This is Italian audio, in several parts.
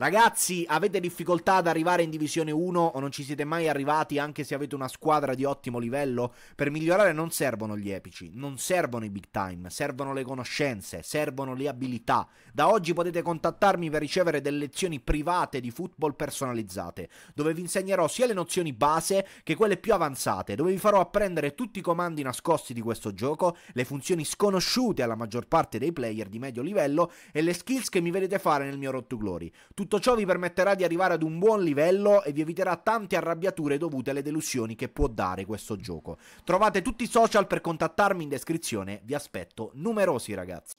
Ragazzi, avete difficoltà ad arrivare in Divisione 1 o non ci siete mai arrivati anche se avete una squadra di ottimo livello? Per migliorare non servono gli epici, non servono i big time, servono le conoscenze, servono le abilità. Da oggi potete contattarmi per ricevere delle lezioni private di football personalizzate, dove vi insegnerò sia le nozioni base che quelle più avanzate, dove vi farò apprendere tutti i comandi nascosti di questo gioco, le funzioni sconosciute alla maggior parte dei player di medio livello e le skills che mi vedete fare nel mio Road to Glory. Tutto tutto ciò vi permetterà di arrivare ad un buon livello e vi eviterà tante arrabbiature dovute alle delusioni che può dare questo gioco. Trovate tutti i social per contattarmi in descrizione, vi aspetto numerosi ragazzi.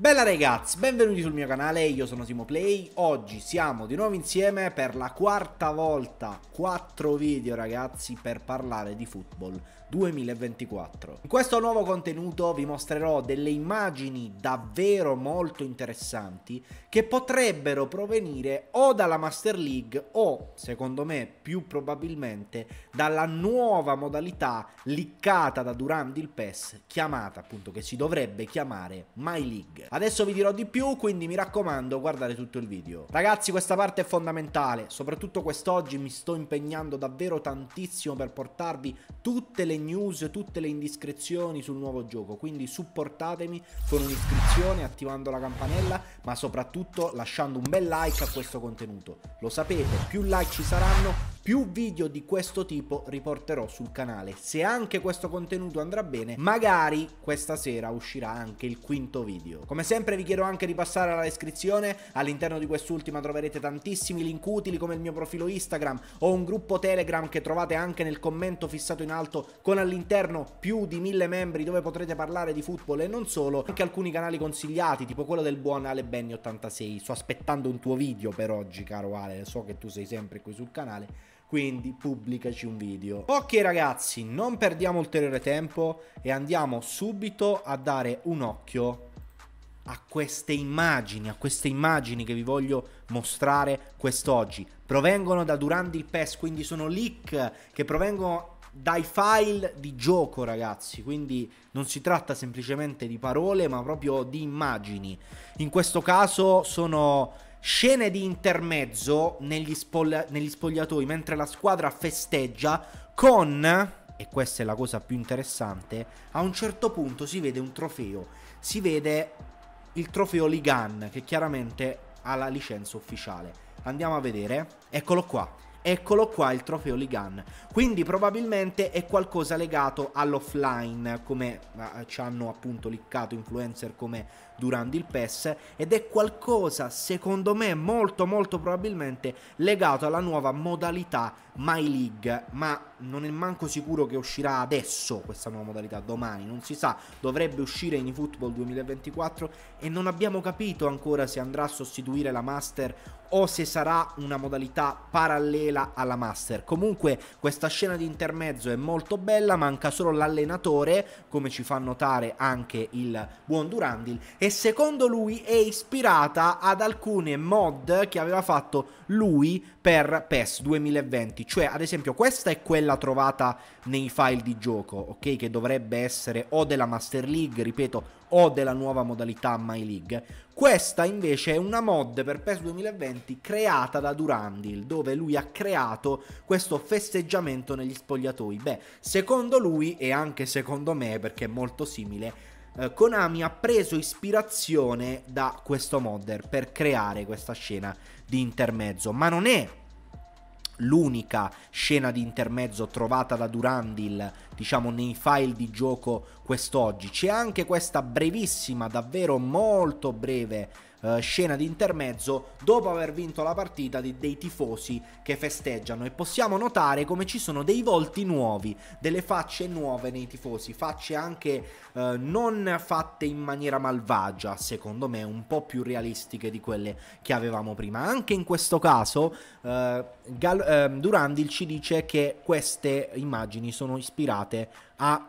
Bella ragazzi, benvenuti sul mio canale, io sono Simo Play. Oggi siamo di nuovo insieme per la quarta volta, quattro video ragazzi, per parlare di football 2024. In questo nuovo contenuto vi mostrerò delle immagini davvero molto interessanti che potrebbero provenire o dalla Master League o, secondo me, più probabilmente, dalla nuova modalità liccata da Durand il PES, chiamata appunto, che si dovrebbe chiamare My League. Adesso vi dirò di più, quindi mi raccomando guardate tutto il video. Ragazzi questa parte è fondamentale, soprattutto quest'oggi mi sto impegnando davvero tantissimo per portarvi tutte le news, tutte le indiscrezioni sul nuovo gioco, quindi supportatemi con un'iscrizione attivando la campanella, ma soprattutto lasciando un bel like a questo contenuto. Lo sapete, più like ci saranno, più video di questo tipo riporterò sul canale. Se anche questo contenuto andrà bene, magari questa sera uscirà anche il quinto video. Come sempre vi chiedo anche di passare alla descrizione, all'interno di quest'ultima troverete tantissimi link utili come il mio profilo Instagram o un gruppo Telegram che trovate anche nel commento fissato in alto con all'interno più di mille membri dove potrete parlare di football e non solo, anche alcuni canali consigliati tipo quello del buon alebenny 86. Sto aspettando un tuo video per oggi caro Ale, so che tu sei sempre qui sul canale quindi pubblicaci un video. Ok ragazzi, non perdiamo ulteriore tempo e andiamo subito a dare un occhio a queste immagini, a queste immagini che vi voglio mostrare quest'oggi. Provengono da durante il PES, quindi sono leak che provengono dai file di gioco, ragazzi. Quindi non si tratta semplicemente di parole, ma proprio di immagini. In questo caso sono Scene di intermezzo negli, spoglia- negli spogliatoi mentre la squadra festeggia con, e questa è la cosa più interessante, a un certo punto si vede un trofeo, si vede il trofeo Ligan che chiaramente ha la licenza ufficiale. Andiamo a vedere, eccolo qua Eccolo qua il trofeo Ligan. Quindi probabilmente è qualcosa legato all'offline, come eh, ci hanno appunto liccato influencer come durante il PES, ed è qualcosa secondo me molto molto probabilmente legato alla nuova modalità My League, ma non è manco sicuro che uscirà adesso questa nuova modalità, domani, non si sa, dovrebbe uscire in eFootball 2024 e non abbiamo capito ancora se andrà a sostituire la Master o se sarà una modalità parallela alla Master. Comunque questa scena di intermezzo è molto bella, manca solo l'allenatore, come ci fa notare anche il buon Durandil, e secondo lui è ispirata ad alcune mod che aveva fatto lui per PES 2020, cioè ad esempio questa è quella quella trovata nei file di gioco, ok? Che dovrebbe essere o della Master League, ripeto, o della nuova modalità My League. Questa invece è una mod per PES 2020 creata da Durandil, dove lui ha creato questo festeggiamento negli spogliatoi. Beh, secondo lui e anche secondo me, perché è molto simile, eh, Konami ha preso ispirazione da questo modder per creare questa scena di intermezzo, ma non è l'unica scena di intermezzo trovata da Durandil, diciamo nei file di gioco quest'oggi. C'è anche questa brevissima, davvero molto breve eh, scena di intermezzo dopo aver vinto la partita di, dei tifosi che festeggiano e possiamo notare come ci sono dei volti nuovi, delle facce nuove nei tifosi, facce anche eh, non fatte in maniera malvagia, secondo me un po' più realistiche di quelle che avevamo prima. Anche in questo caso eh, Gal- ehm, Durandil ci dice che queste immagini sono ispirate a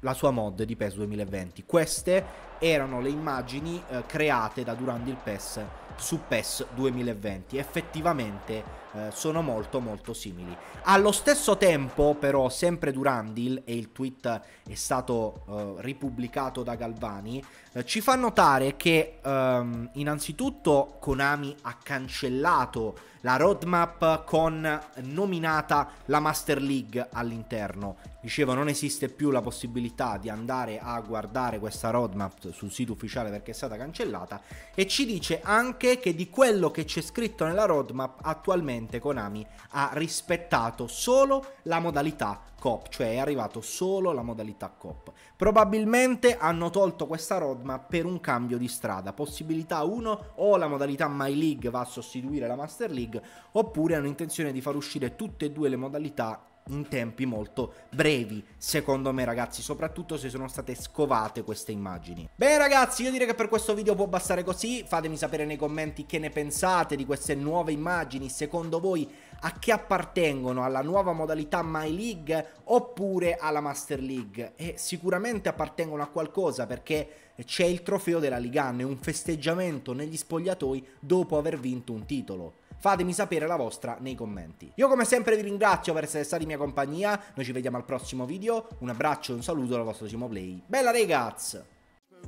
la sua mod di PES 2020. Queste erano le immagini eh, create da Durandil PES su PES 2020. Effettivamente eh, sono molto molto simili. Allo stesso tempo però sempre Durandil, e il tweet è stato eh, ripubblicato da Galvani, eh, ci fa notare che ehm, innanzitutto Konami ha cancellato la roadmap con nominata la Master League all'interno. Dicevo non esiste più la possibilità di andare a guardare questa roadmap sul sito ufficiale perché è stata cancellata e ci dice anche che di quello che c'è scritto nella roadmap attualmente Konami ha rispettato solo la modalità Cop, cioè è arrivato solo la modalità Cop. Probabilmente hanno tolto questa roadmap per un cambio di strada. Possibilità 1 o la modalità My League va a sostituire la Master League, oppure hanno intenzione di far uscire tutte e due le modalità in tempi molto brevi, secondo me ragazzi, soprattutto se sono state scovate queste immagini. Beh ragazzi, io direi che per questo video può bastare così, fatemi sapere nei commenti che ne pensate di queste nuove immagini, secondo voi a che appartengono, alla nuova modalità My League oppure alla Master League e sicuramente appartengono a qualcosa perché c'è il trofeo della Ligan, è un festeggiamento negli spogliatoi dopo aver vinto un titolo. Fatemi sapere la vostra nei commenti. Io come sempre vi ringrazio per essere stati in mia compagnia, noi ci vediamo al prossimo video, un abbraccio e un saluto dal vostro Simo Play. Bella regaz!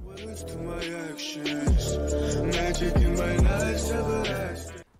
Words to my actions, magic in my life, everlasting.